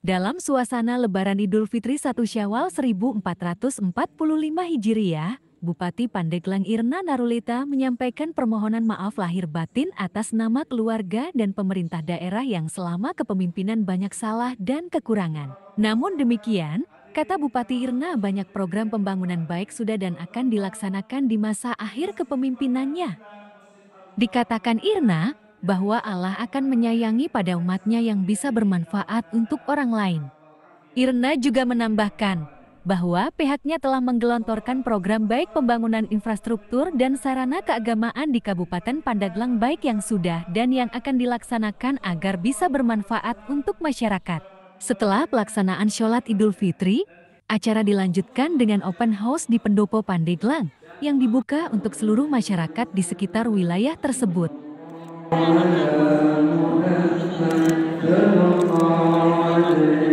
Dalam suasana Lebaran Idul Fitri 1 Syawal 1445 Hijriah, Bupati Pandeglang Irna Narulita menyampaikan permohonan maaf lahir batin atas nama keluarga dan pemerintah daerah yang selama kepemimpinan banyak salah dan kekurangan. Namun demikian, kata Bupati Irna banyak program pembangunan baik sudah dan akan dilaksanakan di masa akhir kepemimpinannya. Dikatakan Irna, bahwa Allah akan menyayangi pada umatnya yang bisa bermanfaat untuk orang lain. Irna juga menambahkan bahwa pihaknya telah menggelontorkan program baik pembangunan infrastruktur dan sarana keagamaan di Kabupaten Pandaglang baik yang sudah dan yang akan dilaksanakan agar bisa bermanfaat untuk masyarakat. Setelah pelaksanaan sholat Idul Fitri, acara dilanjutkan dengan open house di Pendopo Pandeglang yang dibuka untuk seluruh masyarakat di sekitar wilayah tersebut. ولا منزل وقع عليه